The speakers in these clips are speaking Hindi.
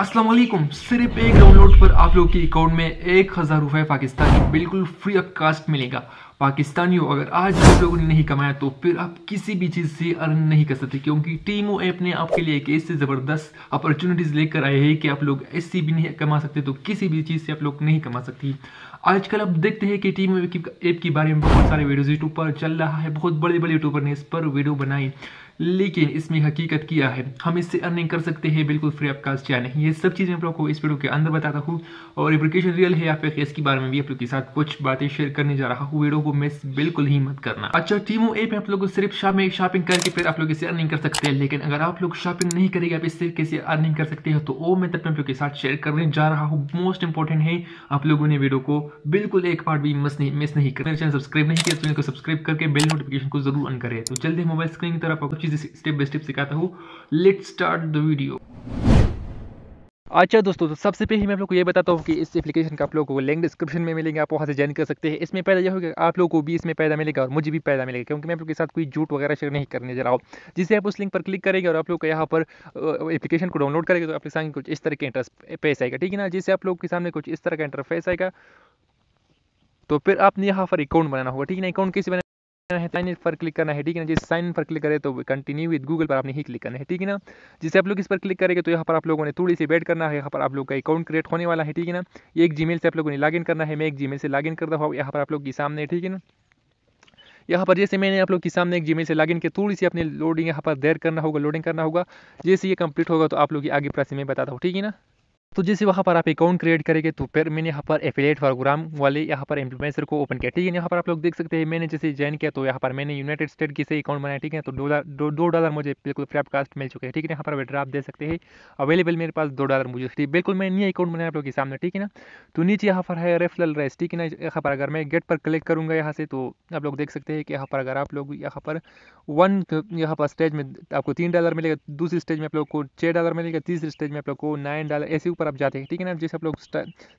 अस्सलाम वालेकुम सिर्फ एक डाउनलोड पर आप लोग के अकाउंट में एक हज़ार रुपये पाकिस्तानी बिल्कुल फ्री ऑफ कास्ट मिलेगा पाकिस्तानियों अगर आज आप लोगों ने नहीं कमाया तो फिर आप किसी भी चीज़ से अर्न नहीं कर सकते क्योंकि टीमो ऐप ने आपके लिए एक ऐसे ज़बरदस्त अपॉर्चुनिटीज़ लेकर आए हैं कि आप लोग ऐसी भी नहीं कमा सकते तो किसी भी चीज़ से आप लोग नहीं कमा सकती आजकल आप देखते हैं कि टीम ऐप के बारे में बहुत सारे वीडियोज़ यूट्यूब पर चल रहा है बहुत बड़े बड़े यूट्यूबर ने इस पर वीडियो बनाई लेकिन इसमें हकीकत किया है हम इससे अर्निंग कर सकते हैं बिल्कुल फ्री ऑफ कास्ट या नहीं ये सब चीज़ें आप लोग को इस वीडियो के अंदर बताता हूँ और एप्लीकेशन रियल है या फिर इसके बारे में भी आप लोग के साथ कुछ बातें शेयर करने जा रहा हूँ वीडियो को मिस बिल्कुल ही मत करना अच्छा टीमो ऐप आप लोग सिर्फ शाम में शॉपिंग करके फिर आप लोग इसे अर्निंग कर सकते हैं लेकिन अगर आप लोग शॉपिंग नहीं करेंगे आप इससे कैसे अर्निंग कर सकते हैं तो वो मैं तब आप लोग के साथ शेयर करने जा रहा हूँ मोस्ट इंपॉर्टेंट है आप लोगों ने वीडियो को बिल्कुल एक पार्ट भी मिस नहीं मिस नहीं करना चैनल सब्सक्राइब नहीं किया तो इनको सब्सक्राइब करके बिल नोटिफिकेशन को जरूर अन करें तो जल्दी मोबाइल स्क्रीन की तरफ आप चीज़ चीज़ स्टेप बाय स्टेप सिखाता हूँ लेट स्टार्ट द वीडियो अच्छा दोस्तों तो सबसे पहले मैं आप लोग को ये बताता हूँ कि इस एप्लीकेशन का आप लोगों को लिंक डिस्क्रिप्शन में मिलेंगे आप वहाँ से ज्वाइन कर सकते हैं इसमें पैदा यह होगा आप लोगों को भी इसमें पैदा मिलेगा और मुझे भी पैदा मिलेगा क्योंकि मैं आप लोग के साथ कोई जूट वगैरह शेयर नहीं करने जा रहा हूँ जिससे आप उस लिंक पर क्लिक करेंगे और आप लोग का यहाँ पर एप्लीकेशन को डाउनलोड करेंगे तो आपके सामने कुछ इस तरह के इंटरफेस आएगा ठीक है ना जिससे आप लोग के सामने कुछ इस तरह का इंटरफेस आएगा तो फिर आपने यहाँ पर अकाउंट बनाना होगा ठीक है ना अकाउंट कैसे है साइन इन पर क्लिक करना है ठीक है ना जिस साइन इन पर क्लिक करें तो कंटिन्यू विद गूगल पर आपने ही क्लिक करना है ठीक है ना जैसे आप लोग इस पर क्लिक करेंगे तो यहाँ पर आप लोगों ने थोड़ी सी वेट करना है यहाँ पर आप लोग का अकाउंट क्रिएट होने वाला है ठीक है ना एक जी से आप लोगों ने लॉगिन करना है मैं एक जी से लॉगिन कर रहा हूँ यहाँ पर आप लोग के सामने ठीक है ना यहाँ पर जैसे मैंने आप लोग के सामने एक जीमेल से लॉगिन के थोड़ी सी अपनी लोडिंग यहाँ पर देर करना होगा लोडिंग करना होगा जैसे ये कंप्लीट होगा तो आप लोग की आगे प्रोसेस में बताता हूँ ठीक है ना तो जैसे वहाँ पर आप अकाउंट क्रिएट करेंगे तो फिर मैंने यहाँ पर एफिलेट प्रोग्राम वाले यहाँ पर इम्प्लीमेंसर को ओपन किया ठीक है यहाँ पर आप लोग देख सकते हैं मैंने जैसे ज्वाइन किया तो यहाँ पर मैंने यूनाइटेड स्टेट की से अकाउंट बनाया ठीक है तो दो दो डॉलर मुझे बिल्कुल फ्रॉडकास्ट मिल चुके हैं ठीक है यहाँ पर वेटर आप दे सकते हैं अवेलेबल मेरे पास दो डॉलर मुझे ठीक बिल्कुल मैं नहीं अकाउंट बनाया आप लोग के सामने ठीक है ना तो नीचे यहाँ पर है रेफरल रेस ठीक है ना यहाँ पर अगर मैं गेट पर क्लिक करूँगा यहाँ से तो आप लोग देख सकते हैं कि यहाँ पर अगर आप लोग यहाँ पर वन यहाँ पर स्टेज में आपको तीन डॉलर मिलेगा दूसरी स्टेज में आप लोग को छः डॉलर मिलेगा तीसरी स्टेज में आप लोग को नाइन डॉलर ऐसे ऊपर पर आप जाते हैं ठीक है ना जैसे आप लोग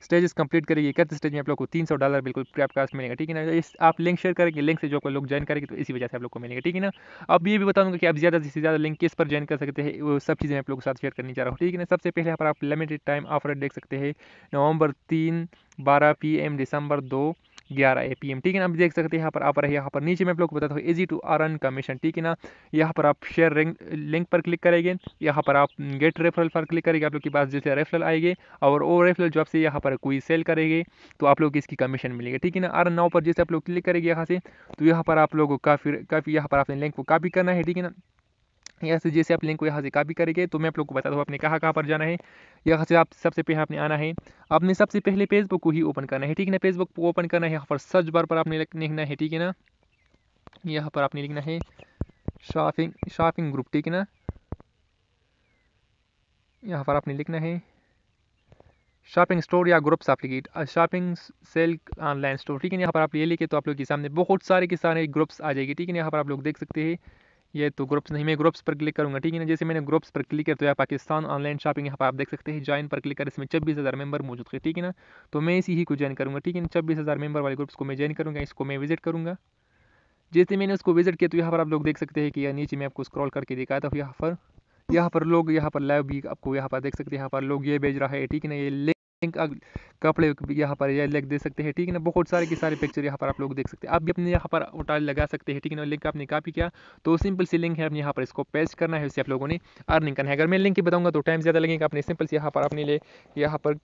स्टेजेस कंप्लीट करेंगे कत स्टेज में आप लोग को तीन सौ डॉलर बिल्कुल प्रॉपकास्ट मिलेगा ठीक है ना इस आप लिंक शेयर करेंगे लिंक से जो लोग ज्वाइन करेंगे तो इसी वजह से आप लोग को मिलेगा ठीक है ना अब ये भी बताऊंगा कि आप ज़्यादा से ज़्यादा लिंक किस पर ज्वाइन कर सकते हैं वो सब चीज़ें आप लोग के साथ शेयर करनी चाह रहा हूँ ठीक है ना सबसे पहले आप लिमिटेड टाइम ऑफर देख सकते हैं नवंबर तीन बारह पी दिसंबर दो ग्यारह ए पी एम ठीक है ना आप देख सकते हैं यहाँ पर आप रहे यहाँ पर नीचे मैं आप लोग को बताता हूँ इजी टू अर्न कमीशन ठीक है ना यहाँ पर आप शेयर लिंक पर क्लिक करेंगे यहाँ पर आप गेट रेफरल पर क्लिक करेंगे आप लोग के पास जैसे रेफरल आएंगे और वो रेफरल जो आपसे यहाँ पर कोई सेल करेंगे तो आप लोग की इसकी कमीशन मिलेगी ठीक है ना अर्न नाव पर जैसे आप लोग क्लिक करेंगे यहाँ से तो यहाँ पर आप लोग को काफ़ी काफ़ी यहाँ पर आपने लिंक को कापी करना है ठीक है ना यहाँ से जैसे आप लिंक को यहाँ से कॉपी करेंगे तो मैं आप लोग को बता दूँ आपने कहाँ कहाँ पर जाना है या से आप सबसे पहले आपने आना है आपने सबसे पहले फेसबुक को ही ओपन करना है ठीक है ना फेसबुक को ओपन करना है यहाँ पर सर्च बार पर आपने लिखना है ठीक है ना यहाँ पर आपने लिखना है शॉपिंग शॉपिंग ग्रुप ठीक है ना यहाँ पर आपने लिखना है शॉपिंग स्टोर या ग्रुप्स एप्लीकेट शॉपिंग सेल ऑनलाइन स्टोर ठीक है यहाँ पर आप ये लिखे तो आप लोग के सामने बहुत सारे के सारे ग्रुप्स आ जाएगी ठीक है यहाँ पर आप लोग देख सकते हैं ये तो ग्रुप्स नहीं मैं ग्रुप्स पर क्लिक करूँगा ठीक है ना जैसे मैंने ग्रुप्स पर क्लिक किया तो यहाँ पाकिस्तान ऑनलाइन शॉपिंग यहाँ पर आप देख सकते हैं ज्वाइन पर क्लिक कर इसमें छब्बीस हज़ार मेंबर मौजूद है ठीक है ना तो मैं इसी ही को ज्वाइन करूँगा ठीक है ना छब्बीस हज़ार मेंबर वाले ग्रुप्स को मैं ज्वाइन करूँगा इसको मैं विजिट करूँगा जैसे मैंने उसको विजिट किया तो यहाँ पर आप लोग देख सकते हैं कि नीचे मैं आपको स्क्रॉल करके दिखाया था यहाँ पर यहाँ पर लोग यहाँ पर लाइव भी आपको यहाँ पर देख सकते हैं यहाँ पर लोग ये भेज रहा है ठीक है ना ये पिंक कपड़े यहाँ पर यह लिंक दे सकते हैं ठीक है ना बहुत सारे के सारे पिक्चर यहाँ पर आप लोग देख सकते हैं आप भी अपने यहाँ पर उठा लगा सकते हैं ठीक है ना लिंक आपने कापी किया तो सिंपल सी लिंक है अपने यहाँ पर इसको पेस्ट करना है उससे आप लोगों ने अर्निंग करना है अगर मैं लिंक ही बताऊँगा तो टाइम ज़्यादा लगेगा अपने सिंपल से यहाँ पर अपने लिए यहाँ पर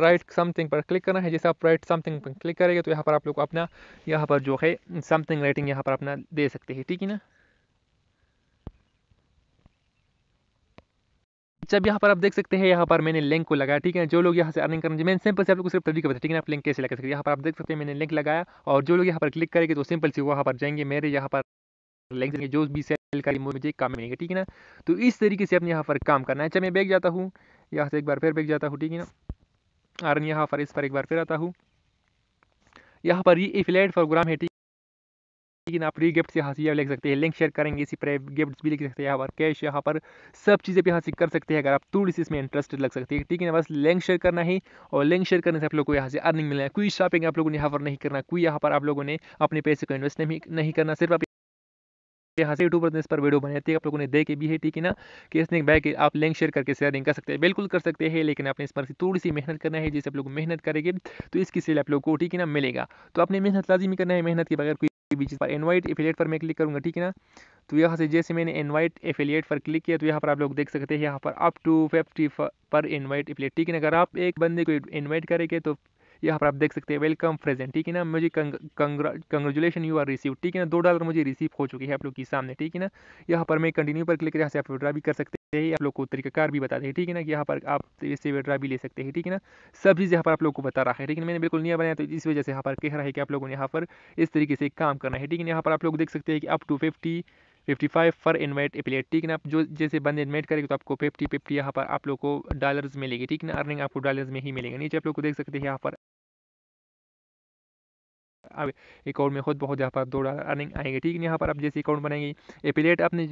राइट समथिंग पर क्लिक करना है जैसे आप राइट समथिंग पर क्लिक करेंगे तो यहाँ पर आप लोग अपना यहाँ पर जो है समथिंग राइटिंग यहाँ पर अपना दे सकते हैं ठीक है ना जब यहाँ पर आप देख सकते हैं यहाँ पर मैंने लिंक को लगाया ठीक है जो लोग यहाँ से अर्निंग करना मैंने सिंपल से आप लोग सिर्फ तरीके बताया ठीक है आप लिंक कैसे लगा सकते हैं यहाँ पर आप देख सकते हैं मैंने लिंक लगाया और जो लोग यहाँ पर क्लिक करेंगे तो सिंपल से वहाँ पर जाएंगे मेरे यहाँ पर लिंक जो भी सेल करेंगे मुझे काम मिलेगा ठीक है ना तो इस तरीके से अपने यहाँ पर काम करना है अच्छा मैं बैग जाता हूँ यहाँ से एक बार फिर बैग जाता हूँ ठीक है ना और यहाँ पर इस पर एक बार फिर आता हूँ यहाँ पर ये एफिलेट प्रोग्राम है लेकिन आप फ्री गिफ्ट यहाँ से लिख सकते हैं लिंक शेयर करेंगे इसी पर गिफ्ट्स भी लिख सकते हैं यहाँ पर कैश यहाँ पर सब चीज़ें भी यहाँ से कर सकते हैं अगर आप थोड़ी सी इसमें इंटरेस्टेड लग सकती है ठीक है ना बस लिंक शेयर करना ही और लिंक शेयर करने से आप लोग को यहाँ से अर्निंग मिलना है कोई शॉपिंग आप लोगों ने यहाँ पर नहीं करना कोई यहाँ पर आप लोगों ने अपने पैसे को इन्वेस्ट नहीं नहीं करना सिर्फ आप यहाँ से यूट्यूब पर इस पर वीडियो बनाते हैं आप लोगों ने देखे भी है ठीक है ना कि इसने बैग आप लिंक शेयर करके शेयरिंग कर सकते हैं बिल्कुल कर सकते हैं लेकिन आपने इस पर थोड़ी सी मेहनत करना है जैसे आप लोग मेहनत करेंगे तो इसकी सेल आप लोग को ठीक है ना मिलेगा तो आपने मेहनत लाजिमी करना है मेहनत के बगैर कोई बीच पर इनवाइट एफिलिएट पर मैं क्लिक करूँगा ठीक है ना तो यहाँ से जैसे मैंने इनवाइट एफिलिएट पर क्लिक किया तो यहाँ पर आप लोग देख सकते हैं यहाँ पर अप टू फिफ्टी पर इनवाइट एफिलिएट ठीक है ना अगर आप एक बंदे को इनवाइट करेंगे तो यहाँ पर आप देख सकते हैं वेलकम प्रेजेंट ठीक है ना मुझे कंग्रेचुलेशन यू आर रिसीव ठीक है ना दो डॉलर मुझे रिसीव हो चुकी है आप लोग के सामने ठीक है ना यहाँ पर मैं कंटिन्यू पर क्लिक यहाँ से आप विड्रा भी कर सकते यही आप लोग को तरीकाकार भी बताते हैं ठीक है ना कि यहाँ पर आप इससे विड्रा भी ले सकते हैं ठीक है ना सब चीज़ यहाँ पर आप लोग को बता रहा है ठीक है मैंने बिल्कुल नहीं बनाया तो इस वजह से यहाँ पर कह रहा है कि आप लोगों ने यहाँ पर इस तरीके से काम करना है ठीक है यहाँ पर आप लोग देख सकते हैं कि up to fifty fifty five for invite एप्लेट ठीक है ना आप जो जैसे बंदे इन्वाइट करेंगे तो आपको फिफ्टी फिफ्टी यहाँ पर आप लोग को डॉलर्स मिलेगी ठीक है ना अर्निंग आपको डॉलर्स में ही मिलेगा नीचे आप लोग को देख सकते हैं यहाँ पर अब अकाउंट में खुद बहुत यहाँ पर दो अर्निंग आएंगे ठीक है यहाँ पर आप जैसे अकाउंट बनाएंगे एपिलेट आपने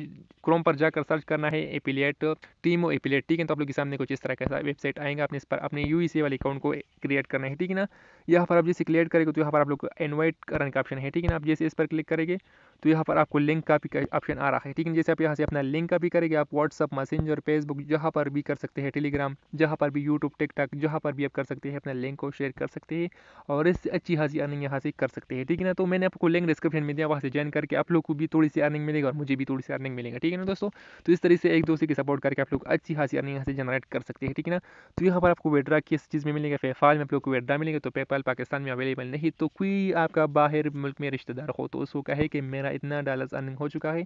क्रोम पर जाकर सर्च करना है एपिलेट टीमो एपिलेट ठीक है तो आप लोग के सामने कुछ इस तरह का वेबसाइट आएंगे आपने इस पर अपने यू वाले अकाउंट को क्रिएट करना है ठीक है ना यहाँ पर आप जैसे क्रिएट करेंगे तो यहाँ पर आप लोग इन्वाइट करने का ऑप्शन है ठीक है ना आप जैसे इस पर क्लिक करेंगे तो यहाँ पर आपको लिंक का भी ऑप्शन आ रहा है ठीक है जैसे आप यहाँ से अपना लिंक का भी करेंगे आप व्हाट्सअप मैसेंजर फेसबुक जहाँ पर भी कर सकते हैं टेलीग्राम जहाँ पर भी यूट्यूब टिकटॉक जहाँ पर भी आप कर सकते हैं अपना लिंक को शेयर कर सकते हैं और इससे अच्छी खासी अर्निंग यहाँ से कर सकते हैं ठीक है ना तो मैंने आपको लिंक डिस्क्रिप्शन में दिया वहाँ से ज्वाइन करके आप लोग को भी थोड़ी सी अर्निंग मिलेगी और मुझे भी थोड़ी सी अर्निंग मिलेगा ठीक है ना दोस्तों तो इस तरह से एक दूसरे की सपोर्ट करके आप लोग अच्छी खासी अर्निंग यहाँ से जनरेट कर सकते हैं ठीक है ना तो यहाँ पर आपको वेड्रा किस चीज़ में मिलेगा फेफाल में आप लोग को वेड्रा मिलेगा तो पेपाल पाकिस्तान में अवेलेबल नहीं तो कोई आपका बाहर मुल्क में रिश्तेदार हो तो उसको कहे कि मेरा मेरा इतना डॉलर्स अर्निंग हो चुका है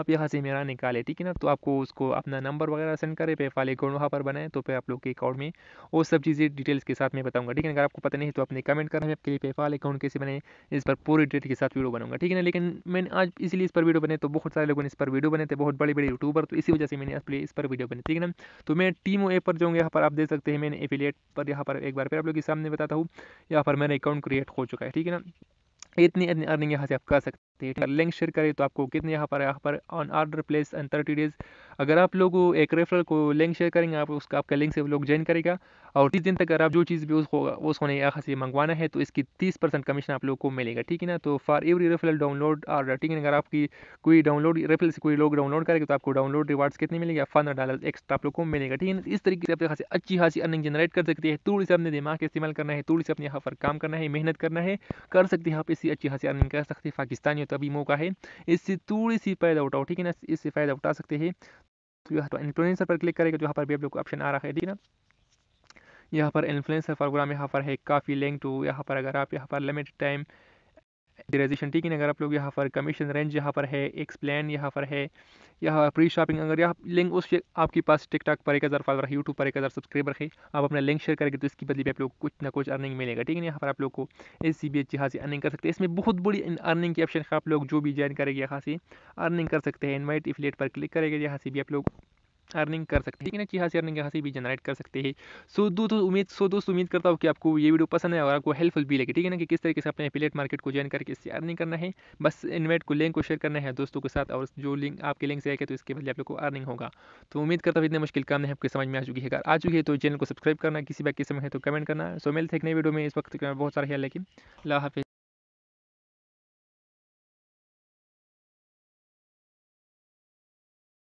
आप यहाँ से मेरा निकालें ठीक है ना तो आपको उसको अपना नंबर वगैरह सेंड करें पे पेपाल अकाउंट वहाँ पर बनाएं तो फिर आप लोग के अकाउंट में वो सब चीज़ें डिटेल्स के साथ मैं बताऊँगा ठीक है अगर आपको पता नहीं तो अपने कमेंट करें आपके लिए पेपाल अकाउंट कैसे बने इस पर पूरी डिटेल के साथ वीडियो बनाऊंगा ठीक है ना लेकिन मैंने आज इसलिए इस पर वीडियो बने तो बहुत सारे लोगों ने इस पर वीडियो बने थे बहुत बड़े बड़े यूट्यूबर तो इसी वजह से मैंने अपने इस पर वीडियो बने ठीक है ना तो मैं टीम ऐप पर जाऊँगा यहाँ पर आप देख सकते हैं मैंने एफिलिएट पर यहाँ पर एक बार फिर आप लोग के सामने बताता हूँ यहाँ पर मेरा अकाउंट क्रिएट हो चुका है ठीक है ना इतनी इतनी अर्निंग यहाँ से आप कर सकते हैं थिएटर लिंक शेयर करें तो आपको कितने यहाँ पर यहाँ पर on order place and thirty days अगर आप लोग एक रेफरल को लिंक शेयर करेंगे आप उसका आपका लिंक से लोग ज्वाइन करेगा और तीस दिन तक अगर आप जो चीज़ भी उसको उसको यहाँ से मंगवाना है तो इसकी तीस परसेंट कमीशन आप लोग को मिलेगा ठीक है ना तो फॉर एवरी रेफरल डाउनलोड और ठीक है अगर आपकी कोई डाउनलोड रेफरल से कोई लोग डाउनलोड करेगा तो आपको डाउनलोड रिवार्ड्स कितने मिलेगा पंद्रह डॉलर एक्स्ट्रा आप लोग को मिलेगा ठीक है तो इस तरीके से आप खासी अच्छी खासी अर्निंग जनरेट कर सकती है थोड़ी से अपने दिमाग इस्तेमाल करना है थोड़ी से अपने यहाँ पर काम करना है मेहनत करना है कर सकते हैं आप इसी अच्छी खासी अर्निंग कर सकते हैं पाकिस्तानी है तभी मौका है इससे थोड़ी सी फायदा उठाओ ठीक है ना इससे फायदा उठा सकते हैं तो यहाँ तो पर इन्फ्लुएंसर पर क्लिक करेगा तो यहाँ पर भी आप लोग को ऑप्शन आ रहा है ठीक है ना यहाँ पर इन्फ्लुएंसर प्रोग्राम यहाँ पर है काफ़ी लेंथ टू यहाँ पर अगर आप यहाँ पर लिमिटेड टाइम डिराइजेशन ठीक है अगर आप लोग यहाँ पर कमीशन रेंज यहाँ पर है एक्सप्लेन यहाँ पर है यहाँ प्री शॉपिंग अगर यहाँ लिंक उस आपके पास टिकटॉक पर एक हज़ार फॉलोअर है यूट्यूब पर एक हज़ार सब्सक्राइबर है आप अपना लिंक शेयर करेंगे तो इसकी बदली भी आप लोग कुछ ना कुछ अर्निंग मिलेगा ठीक है यहाँ पर आप लोग को एस सी बी एच यहाँ से अर्निंग कर सकते हैं इसमें बहुत बड़ी अर्निंग की ऑप्शन है आप लोग जो भी ज्वाइन करेंगे यहाँ से अर्निंग कर सकते हैं इन्वाइट इफिलेट पर क्लिक करेंगे यहाँ से भी आप लोग अर्निंग कर सकते हैं ठीक है ना कि हाँ, से अर्निंग यहाँ से भी जनरेट कर सकते हैं सो दोस्तों उम्मीद सो दोस्त उम्मीद करता हूँ कि आपको ये वीडियो पसंद है और आपको हेल्पफुल भी लगे ठीक है ना कि किस तरीके से अपने एफिलेट मार्केट को ज्वाइन करके इससे अर्निंग करना है बस इन्वेट को लिंक को शेयर करना है दोस्तों के साथ और जो लिंक आपके लिंक से आएगा तो इसके बदले आप लोग को अर्निंग होगा तो उम्मीद करता हूँ इतने मुश्किल काम नहीं आपके समझ में आ चुकी है अगर आ चुकी है तो चैनल को सब्सक्राइब करना किसी बात किसी समय है तो कमेंट करना सो मिलते एक नई वीडियो में इस वक्त तो बहुत सारे है लेकिन अल्लाह हाफि